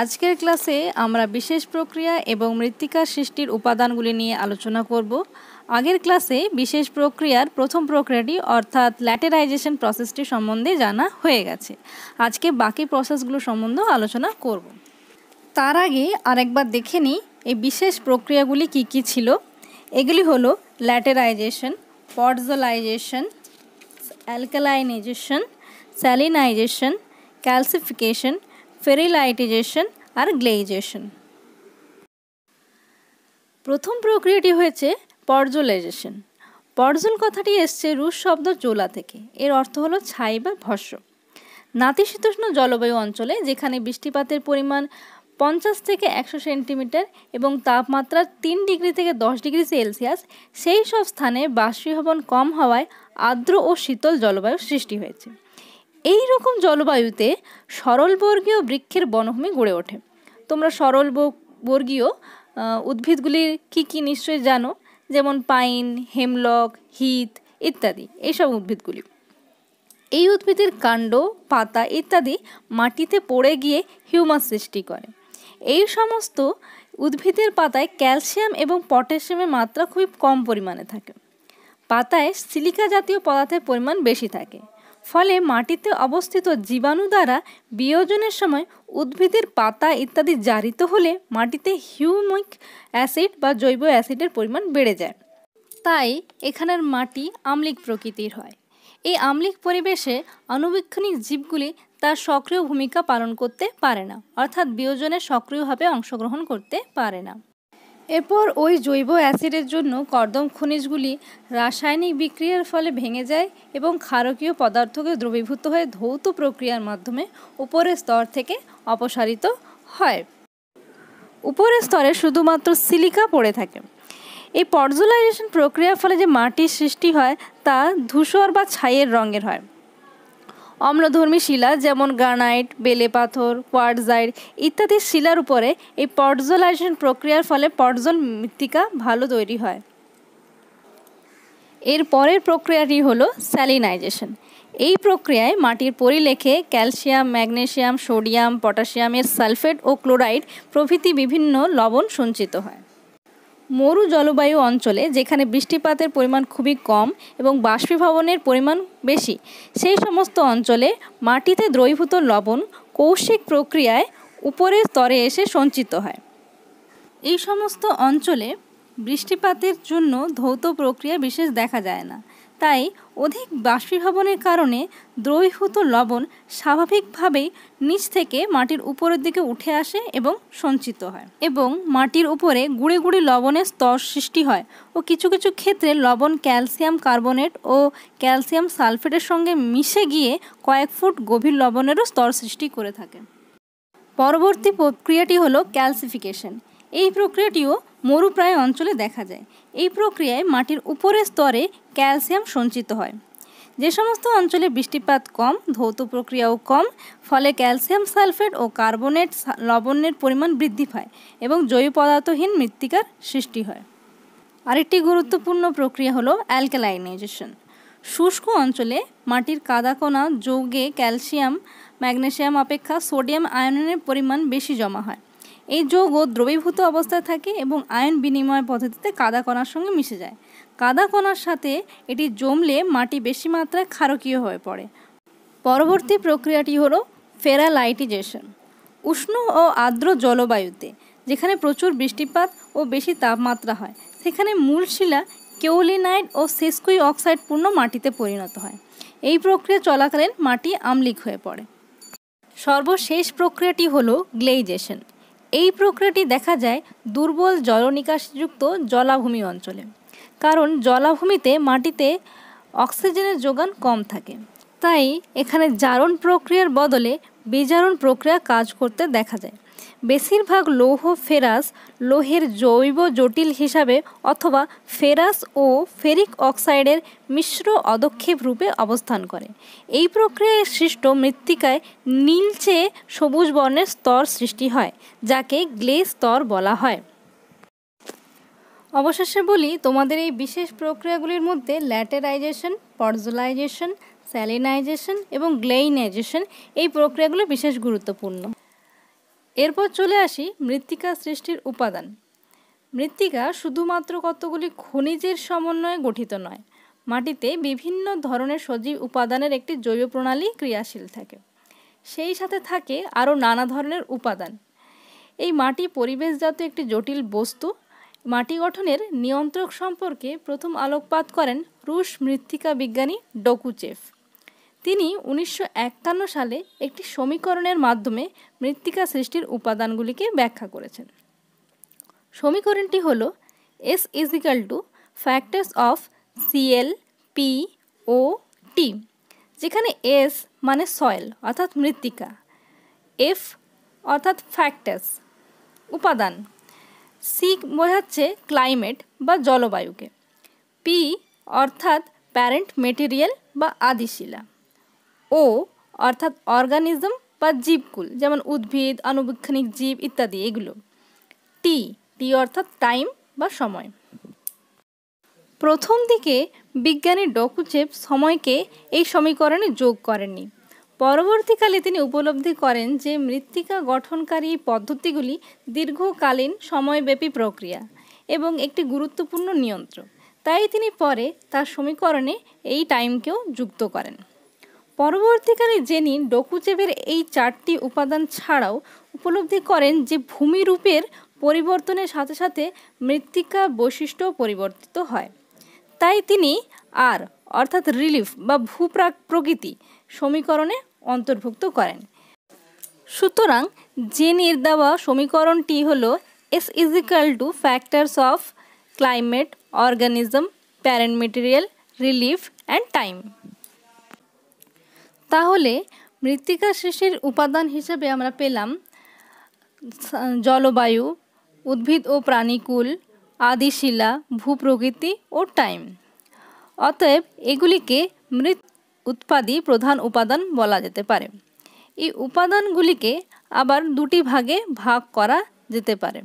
আজকের ক্লাসে আমরা বিশেষ প্রক্রিয়া এবং মৃত্তিকা সৃষ্টির উপাদানগুলি নিয়ে আলোচনা করব আগের ক্লাসে বিশেষ প্রক্রিয়ার প্রথম প্রক্রিয়াটি অর্থাৎ ল্যাটেরাইজেশন প্রসেসটি সম্বন্ধে জানা হয়ে গেছে আজকে বাকি প্রসেসগুলো সম্বন্ধেও আলোচনা করব তার আগে আরেকবার দেখে নিই এই বিশেষ প্রক্রিয়াগুলি কি কি ছিল এগুলি হলো ল্যাটেরাইজেশন পটজলাইজেশন অ্যালকালাইনাইজেশন স্যালিনাইজেশন ক্যালসিফিকেশন ফেরিলাইটিজেশন আর গ্লেইজেশন প্রথম প্রক্রিয়াটি হয়েছে পর্জলাইজেশন পর্জল কথাটি এসছে রুশ শব্দ জোলা থেকে এর অর্থ হলো ছাই বা ভস্য নাতিশীতোষ্ণ জলবায়ু অঞ্চলে যেখানে বৃষ্টিপাতের পরিমাণ পঞ্চাশ থেকে একশো সেন্টিমিটার এবং তাপমাত্রা তিন ডিগ্রি থেকে দশ ডিগ্রি সেলসিয়াস সেই সব স্থানে বাষ্পীভবন কম হওয়ায় আর্দ্র ও শীতল জলবায়ু সৃষ্টি হয়েছে এই রকম জলবায়ুতে সরলবর্গীয় বৃক্ষের বনভূমি গড়ে ওঠে তোমরা সরল বর্গীয় উদ্ভিদগুলি কি কি নিশ্চয়ই জানো যেমন পাইন হেমলক হিত ইত্যাদি এইসব উদ্ভিদগুলি এই উদ্ভিদের কাণ্ড পাতা ইত্যাদি মাটিতে পড়ে গিয়ে হিউমাস সৃষ্টি করে এই সমস্ত উদ্ভিদের পাতায় ক্যালসিয়াম এবং পটাশিয়ামের মাত্রা খুবই কম পরিমাণে থাকে পাতায় সিলিকা জাতীয় পদার্থের পরিমাণ বেশি থাকে ফলে মাটিতে অবস্থিত জীবাণু দ্বারা বিয়োজনের সময় উদ্ভিদের পাতা ইত্যাদি জারিত হলে মাটিতে হিউমিক অ্যাসিড বা জৈব অ্যাসিডের পরিমাণ বেড়ে যায় তাই এখানের মাটি আম্লিক প্রকৃতির হয় এই আম্লিক পরিবেশে আনুবীক্ষণিক জীবগুলি তার সক্রিয় ভূমিকা পালন করতে পারে না অর্থাৎ বিয়োজনে সক্রিয়ভাবে অংশগ্রহণ করতে পারে না এরপর ওই জৈব অ্যাসিডের জন্য কর্দম খনিজগুলি রাসায়নিক বিক্রিয়ার ফলে ভেঙে যায় এবং ক্ষারকীয় পদার্থকে দ্রবীভূত হয়ে ধৌত প্রক্রিয়ার মাধ্যমে উপরের স্তর থেকে অপসারিত হয় উপরের স্তরে শুধুমাত্র সিলিকা পড়ে থাকে এই পর্জুলাইজেশন প্রক্রিয়ার ফলে যে মাটির সৃষ্টি হয় তা ধূসর বা ছাইয়ের রঙের হয় অম্লধর্মী শিলা যেমন গ্রানাইট বেলে পাথর কোয়ার্টজাইট ইত্যাদি শিলার উপরে এই পর্জলাইজেশন প্রক্রিয়ার ফলে পর্জল মৃত্তিকা ভালো তৈরি হয় এর পরের প্রক্রিয়াটি হলো স্যালিনাইজেশন এই প্রক্রিয়ায় মাটির পরিলেখে ক্যালসিয়াম ম্যাগনেশিয়াম সোডিয়াম পটাশিয়ামের সালফেট ও ক্লোরাইড প্রভৃতি বিভিন্ন লবণ সঞ্চিত হয় মরু জলবায়ু অঞ্চলে যেখানে বৃষ্টিপাতের পরিমাণ খুবই কম এবং বাষ্পীভবনের পরিমাণ বেশি সেই সমস্ত অঞ্চলে মাটিতে দ্রবীভূত লবণ কৌশিক প্রক্রিয়ায় উপরের স্তরে এসে সঞ্চিত হয় এই সমস্ত অঞ্চলে বৃষ্টিপাতের জন্য ধৌত প্রক্রিয়া বিশেষ দেখা যায় না তাই অধিক বাষ্পীভবনের কারণে দ্রবীভূত লবণ স্বাভাবিকভাবেই নিচ থেকে মাটির উপরের দিকে উঠে আসে এবং সঞ্চিত হয় এবং মাটির উপরে গুঁড়ে গুঁড়ে লবণের স্তর সৃষ্টি হয় ও কিছু কিছু ক্ষেত্রে লবণ ক্যালসিয়াম কার্বনেট ও ক্যালসিয়াম সালফেটের সঙ্গে মিশে গিয়ে কয়েক ফুট গভীর লবণেরও স্তর সৃষ্টি করে থাকে পরবর্তী প্রক্রিয়াটি হলো ক্যালসিফিকেশন এই প্রক্রিয়াটিও মরুপ্রায় অঞ্চলে দেখা যায় এই প্রক্রিয়ায় মাটির উপরের স্তরে ক্যালসিয়াম সঞ্চিত হয় যে সমস্ত অঞ্চলে বৃষ্টিপাত কম ধৌত প্রক্রিয়াও কম ফলে ক্যালসিয়াম সালফেট ও কার্বনেট লবণের পরিমাণ বৃদ্ধি পায় এবং জৈব পদার্থহীন মৃত্তিকার সৃষ্টি হয় আরেকটি গুরুত্বপূর্ণ প্রক্রিয়া হলো অ্যালকালাইনাইজেশন শুষ্ক অঞ্চলে মাটির কাদাকণা যৌগে ক্যালসিয়াম ম্যাগনেশিয়াম অপেক্ষা সোডিয়াম আয়নের পরিমাণ বেশি জমা হয় এই যৌগ দ্রবীভূত অবস্থায় থাকে এবং আয়ন বিনিময় পদ্ধতিতে কাদা কণার সঙ্গে মিশে যায় কাদা কণার সাথে এটি জমলে মাটি বেশি মাত্রায় ক্ষারকীয় হয়ে পড়ে পরবর্তী প্রক্রিয়াটি হলো ফেরালাইটিজেশন উষ্ণ ও আর্দ্র জলবায়ুতে যেখানে প্রচুর বৃষ্টিপাত ও বেশি তাপমাত্রা হয় সেখানে মূল শিলা কেউলিনাইড ও সেসকুই অক্সাইডপূর্ণ মাটিতে পরিণত হয় এই প্রক্রিয়া চলাকালীন মাটি আমলিক হয়ে পড়ে সর্বশেষ প্রক্রিয়াটি হলো গ্লেইজেশন এই প্রক্রিয়াটি দেখা যায় দুর্বল জলনিকাশযুক্ত জলাভূমি অঞ্চলে কারণ জলাভূমিতে মাটিতে অক্সিজেনের যোগান কম থাকে তাই এখানে জারণ প্রক্রিয়ার বদলে বিজারণ প্রক্রিয়া কাজ করতে দেখা যায় বেশিরভাগ লৌহ ফেরাস লোহের জৈব জটিল হিসাবে অথবা ফেরাস ও ফেরিক অক্সাইডের মিশ্র অদক্ষেপ রূপে অবস্থান করে এই প্রক্রিয়ায় সৃষ্ট মৃত্তিকায় নীলচে সবুজ বর্ণের স্তর সৃষ্টি হয় যাকে গ্লে স্তর বলা হয় অবশেষে বলি তোমাদের এই বিশেষ প্রক্রিয়াগুলির মধ্যে ল্যাটেরাইজেশন পর্জলাইজেশন স্যালিনাইজেশন এবং গ্লেইনাইজেশন এই প্রক্রিয়াগুলো বিশেষ গুরুত্বপূর্ণ এরপর চলে আসি মৃত্তিকা সৃষ্টির উপাদান মৃত্তিকা শুধুমাত্র কতগুলি খনিজের সমন্বয়ে গঠিত নয় মাটিতে বিভিন্ন ধরনের সজীব উপাদানের একটি জৈব প্রণালী ক্রিয়াশীল থাকে সেই সাথে থাকে আরও নানা ধরনের উপাদান এই মাটি পরিবেশজাত একটি জটিল বস্তু মাটি গঠনের নিয়ন্ত্রক সম্পর্কে প্রথম আলোকপাত করেন রুশ মৃত্তিকা বিজ্ঞানী ডকুচেফ তিনি উনিশশো সালে একটি সমীকরণের মাধ্যমে মৃত্তিকা সৃষ্টির উপাদানগুলিকে ব্যাখ্যা করেছেন সমীকরণটি হল S equal to factors of cl P O T যেখানে এস মানে সয়েল অর্থাৎ মৃত্তিকা এফ অর্থাৎ ফ্যাক্টার্স উপাদান সি বোঝাচ্ছে ক্লাইমেট বা জলবায়ুকে পি অর্থাৎ প্যারেন্ট মেটেরিয়াল বা আদিশিলা ও অর্থাৎ অর্গানিজম বা জীবকুল যেমন উদ্ভিদ আনুবীক্ষণিক জীব ইত্যাদি এগুলো টি টি অর্থাৎ টাইম বা সময় প্রথম দিকে বিজ্ঞানী ডকুচেপ সময়কে এই সমীকরণে যোগ করেননি পরবর্তীকালে তিনি উপলব্ধি করেন যে মৃত্তিকা গঠনকারী পদ্ধতিগুলি দীর্ঘকালীন সময়ব্যাপী প্রক্রিয়া এবং একটি গুরুত্বপূর্ণ নিয়ন্ত্রক তাই তিনি পরে তার সমীকরণে এই টাইমকেও যুক্ত করেন পরবর্তীকালে জেনি ডোকুচেভের এই চারটি উপাদান ছাড়াও উপলব্ধি করেন যে ভূমিরূপের পরিবর্তনের সাথে সাথে মৃত্তিকা বৈশিষ্ট্য পরিবর্তিত হয় তাই তিনি আর অর্থাৎ রিলিফ বা ভূপ্রাক প্রকৃতি সমীকরণে অন্তর্ভুক্ত করেন সুতরাং জেনির দেওয়া সমীকরণটি হল S equal to factors of climate organism parent material relief and time তাহলে মৃত্তিকা সৃষ্টির উপাদান হিসেবে আমরা পেলাম জলবায়ু উদ্ভিদ ও প্রাণীকুল আদিশিলা ভূপ্রকৃতি ও টাইম অতএব এগুলিকে মৃত উৎপাদী প্রধান উপাদান বলা যেতে পারে এই উপাদানগুলিকে আবার দুটি ভাগে ভাগ করা যেতে পারে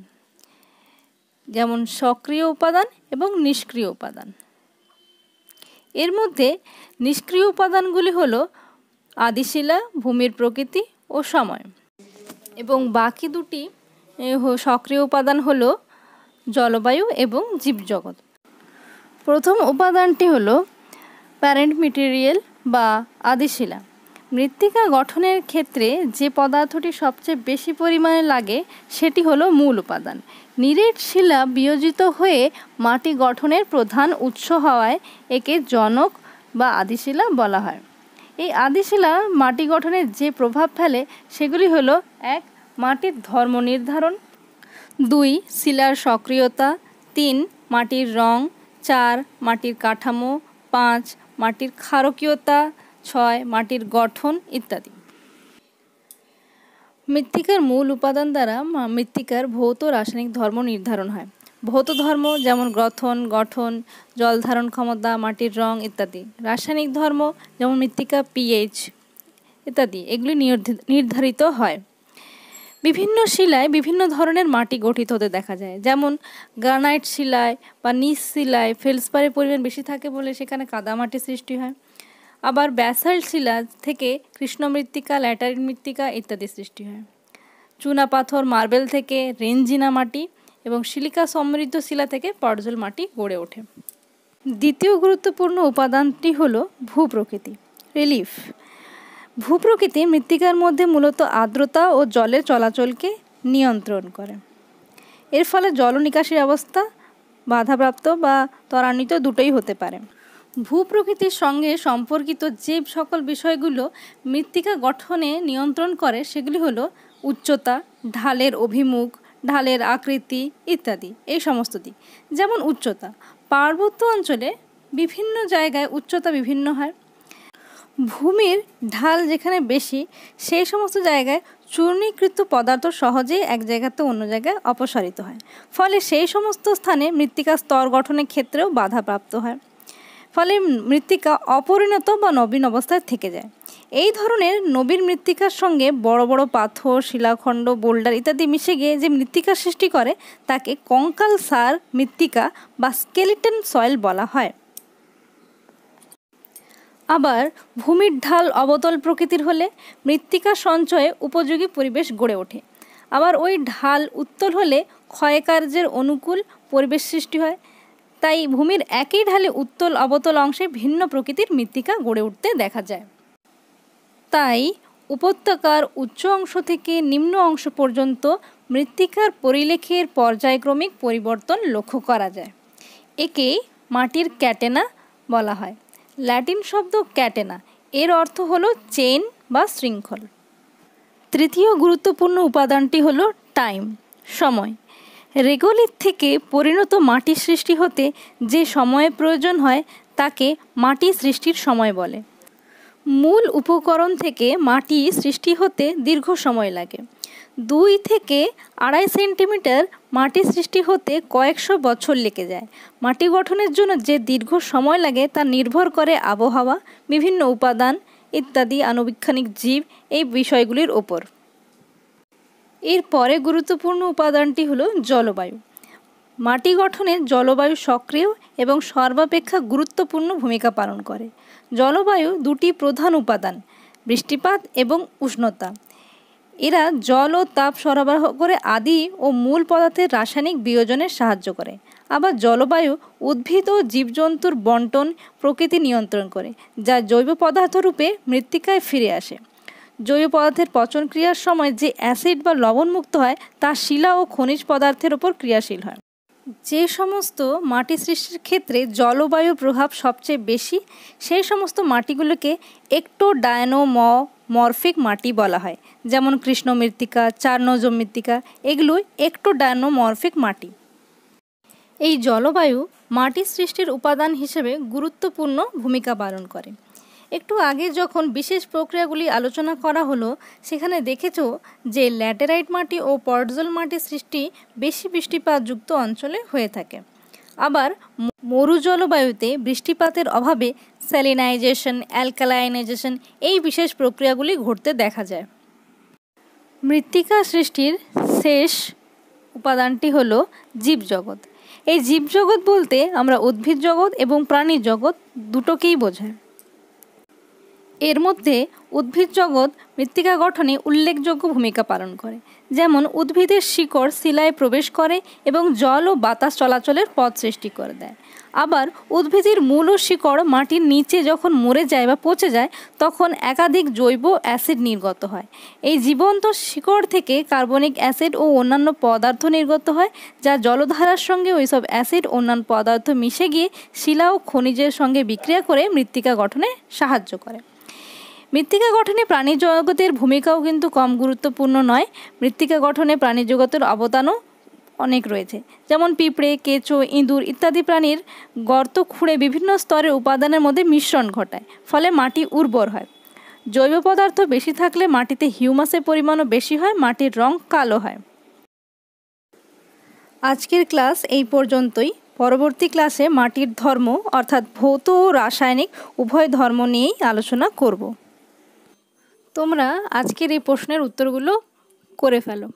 যেমন সক্রিয় উপাদান এবং নিষ্ক্রিয় উপাদান এর মধ্যে নিষ্ক্রিয় উপাদানগুলি হলো আদিশিলা ভূমির প্রকৃতি ও সময় এবং বাকি দুটি সক্রিয় উপাদান হলো জলবায়ু এবং জীবজগৎ প্রথম উপাদানটি হল প্যারেন্ট মেটেরিয়াল বা আদিশিলা মৃত্তিকা গঠনের ক্ষেত্রে যে পদার্থটি সবচেয়ে বেশি পরিমাণে লাগে সেটি হলো মূল উপাদান নিরেট শিলা বিয়োজিত হয়ে মাটি গঠনের প্রধান উৎস হওয়ায় একে জনক বা আদিশিলা বলা হয় এই আদিশিলা মাটি গঠনের যে প্রভাব ফেলে সেগুলি হল এক মাটির ধর্ম নির্ধারণ দুই শিলার সক্রিয়তা তিন মাটির রং চার মাটির কাঠামো পাঁচ মাটির ক্ষারকীয়তা ছয় মাটির গঠন ইত্যাদি মৃত্তিকার মূল উপাদান দ্বারা মৃত্তিকার ভৌত রাসায়নিক ধর্ম নির্ধারণ হয় ভৌত ধর্ম যেমন গ্রথন গঠন জল ধারণ ক্ষমতা মাটির রং ইত্যাদি রাসায়নিক ধর্ম যেমন মৃত্তিকা পিএইচ ইত্যাদি এগুলি নির্ধারিত হয় বিভিন্ন শিলায় বিভিন্ন ধরনের মাটি গঠিত হতে দেখা যায় যেমন গ্রানাইট শিলায় বা নিস শিলায় ফেলসপারের পরিমাণ বেশি থাকে বলে সেখানে কাদা মাটি সৃষ্টি হয় আবার ব্যাসাল্ট শিলা থেকে কৃষ্ণ মৃত্তিকা ল্যাটারিন মৃত্তিকা ইত্যাদি সৃষ্টি হয় চুনা পাথর মার্বেল থেকে রেঞ্জিনা মাটি এবং সিলিকা সমৃদ্ধ শিলা থেকে পর্জল মাটি গড়ে ওঠে দ্বিতীয় গুরুত্বপূর্ণ উপাদানটি হল ভূপ্রকৃতি রিলিফ ভূপ্রকৃতি মৃত্তিকার মধ্যে মূলত আর্দ্রতা ও জলের চলাচলকে নিয়ন্ত্রণ করে এর ফলে জল নিকাশির অবস্থা বাধাপ্রাপ্ত বা ত্বরান্বিত দুটোই হতে পারে ভূপ্রকৃতির সঙ্গে সম্পর্কিত যে সকল বিষয়গুলো মৃত্তিকা গঠনে নিয়ন্ত্রণ করে সেগুলি হলো উচ্চতা ঢালের অভিমুখ ঢালের আকৃতি ইত্যাদি এই সমস্ত দিক যেমন উচ্চতা পার্বত্য অঞ্চলে বিভিন্ন জায়গায় উচ্চতা বিভিন্ন হয় ভূমির ঢাল যেখানে বেশি সেই সমস্ত জায়গায় চূর্ণীকৃত পদার্থ সহজেই এক জায়গাতে অন্য জায়গায় অপসারিত হয় ফলে সেই সমস্ত স্থানে মৃত্তিকা স্তর গঠনের ক্ষেত্রেও বাধাপ্রাপ্ত হয় ফলে মৃত্তিকা অপরিণত বা নবীন অবস্থায় থেকে যায় এই ধরনের নবীর মৃত্তিকার সঙ্গে বড় বড় পাথর শিলাখণ্ড বোল্ডার ইত্যাদি মিশে গিয়ে যে মৃত্তিকা সৃষ্টি করে তাকে কঙ্কাল সার মৃত্তিকা বা স্কেলিটন সয়েল বলা হয় আবার ভূমির ঢাল অবতল প্রকৃতির হলে মৃত্তিকা সঞ্চয়ে উপযোগী পরিবেশ গড়ে ওঠে আবার ওই ঢাল উত্তল হলে ক্ষয়কার্যের অনুকূল পরিবেশ সৃষ্টি হয় তাই ভূমির একই ঢালে উত্তল অবতল অংশে ভিন্ন প্রকৃতির মৃত্তিকা গড়ে উঠতে দেখা যায় তাই উপত্যকার উচ্চ অংশ থেকে নিম্ন অংশ পর্যন্ত মৃত্তিকার পরিলেখের পর্যায়ক্রমিক পরিবর্তন লক্ষ্য করা যায় একেই মাটির ক্যাটেনা বলা হয় ল্যাটিন শব্দ ক্যাটেনা এর অর্থ হল চেন বা শৃঙ্খল তৃতীয় গুরুত্বপূর্ণ উপাদানটি হল টাইম সময় রেগোলিত থেকে পরিণত মাটি সৃষ্টি হতে যে সময়ের প্রয়োজন হয় তাকে মাটি সৃষ্টির সময় বলে মূল উপকরণ থেকে মাটি সৃষ্টি হতে দীর্ঘ সময় লাগে দুই থেকে আড়াই সেন্টিমিটার মাটি সৃষ্টি হতে কয়েকশো বছর লেগে যায় মাটি গঠনের জন্য যে দীর্ঘ সময় লাগে তা নির্ভর করে আবহাওয়া বিভিন্ন উপাদান ইত্যাদি আনুবীক্ষণিক জীব এই বিষয়গুলির ওপর এর পরে গুরুত্বপূর্ণ উপাদানটি হলো জলবায়ু মাটি গঠনে জলবায়ু সক্রিয় এবং সর্বাপেক্ষা গুরুত্বপূর্ণ ভূমিকা পালন করে জলবায়ু দুটি প্রধান উপাদান বৃষ্টিপাত এবং উষ্ণতা এরা জল ও তাপ সরবরাহ করে আদি ও মূল পদার্থের রাসায়নিক বিয়োজনে সাহায্য করে আবার জলবায়ু উদ্ভিদ ও জীবজন্তুর বন্টন প্রকৃতি নিয়ন্ত্রণ করে যা জৈব পদার্থ রূপে মৃত্তিকায় ফিরে আসে জৈব পদার্থের পচন ক্রিয়ার সময় যে অ্যাসিড বা লবণমুক্ত হয় তা শিলা ও খনিজ পদার্থের ওপর ক্রিয়াশীল হয় যে সমস্ত মাটি সৃষ্টির ক্ষেত্রে জলবায়ু প্রভাব সবচেয়ে বেশি সেই সমস্ত মাটিগুলোকে ডায়নো ম মরফিক মাটি বলা হয় যেমন কৃষ্ণ মৃত্তিকা চার্নজ মৃত্তিকা এগুলো ডায়নো মরফিক মাটি এই জলবায়ু মাটি সৃষ্টির উপাদান হিসেবে গুরুত্বপূর্ণ ভূমিকা পালন করে একটু আগে যখন বিশেষ প্রক্রিয়াগুলি আলোচনা করা হলো সেখানে দেখেছ যে ল্যাটেরাইট মাটি ও পর্জল মাটির সৃষ্টি বেশি বৃষ্টিপাতযুক্ত অঞ্চলে হয়ে থাকে আবার মরু জলবায়ুতে বৃষ্টিপাতের অভাবে স্যালিনাইজেশন অ্যালকালাইনাইজেশন এই বিশেষ প্রক্রিয়াগুলি ঘটতে দেখা যায় মৃত্তিকা সৃষ্টির শেষ উপাদানটি হলো জীবজগৎ এই জীবজগৎ বলতে আমরা উদ্ভিদ জগৎ এবং প্রাণী জগৎ দুটোকেই বোঝায় এর মধ্যে উদ্ভিদ জগৎ মৃত্তিকা গঠনে উল্লেখযোগ্য ভূমিকা পালন করে যেমন উদ্ভিদের শিকড় শিলায় প্রবেশ করে এবং জল ও বাতাস চলাচলের পথ সৃষ্টি করে দেয় আবার উদ্ভিদের মূল ও শিকড় মাটির নিচে যখন মরে যায় বা পচে যায় তখন একাধিক জৈব অ্যাসিড নির্গত হয় এই জীবন্ত শিকড় থেকে কার্বনিক অ্যাসিড ও অন্যান্য পদার্থ নির্গত হয় যা জলধারার সঙ্গে ওইসব অ্যাসিড অন্যান্য পদার্থ মিশে গিয়ে শিলা ও খনিজের সঙ্গে বিক্রিয়া করে মৃত্তিকা গঠনে সাহায্য করে মৃত্তিকা গঠনে প্রাণী জগতের ভূমিকাও কিন্তু কম গুরুত্বপূর্ণ নয় মৃত্তিকা গঠনে প্রাণী জগতের অবদানও অনেক রয়েছে যেমন পিঁপড়ে কেঁচো ইঁদুর ইত্যাদি প্রাণীর গর্ত খুঁড়ে বিভিন্ন স্তরে উপাদানের মধ্যে মিশ্রণ ঘটায় ফলে মাটি উর্বর হয় জৈব পদার্থ বেশি থাকলে মাটিতে হিউমাসের পরিমাণও বেশি হয় মাটির রং কালো হয় আজকের ক্লাস এই পর্যন্তই পরবর্তী ক্লাসে মাটির ধর্ম অর্থাৎ ভৌত ও রাসায়নিক উভয় ধর্ম নিয়েই আলোচনা করব তোমরা আজকের এই প্রশ্নের উত্তরগুলো করে ফেলো